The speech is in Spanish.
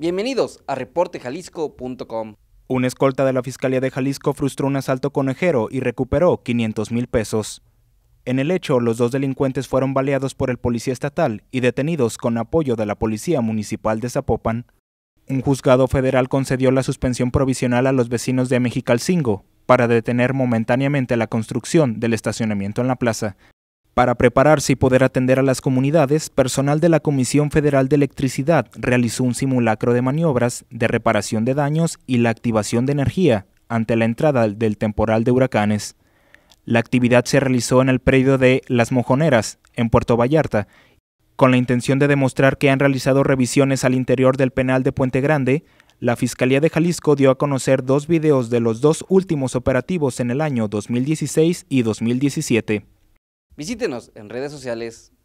Bienvenidos a reportejalisco.com. Un escolta de la Fiscalía de Jalisco frustró un asalto conejero y recuperó 500 mil pesos. En el hecho, los dos delincuentes fueron baleados por el policía estatal y detenidos con apoyo de la Policía Municipal de Zapopan. Un juzgado federal concedió la suspensión provisional a los vecinos de Mexicalcingo para detener momentáneamente la construcción del estacionamiento en la plaza, para prepararse y poder atender a las comunidades, personal de la Comisión Federal de Electricidad realizó un simulacro de maniobras de reparación de daños y la activación de energía ante la entrada del temporal de huracanes. La actividad se realizó en el predio de Las Mojoneras, en Puerto Vallarta, con la intención de demostrar que han realizado revisiones al interior del penal de Puente Grande, la Fiscalía de Jalisco dio a conocer dos videos de los dos últimos operativos en el año 2016 y 2017. Visítenos en redes sociales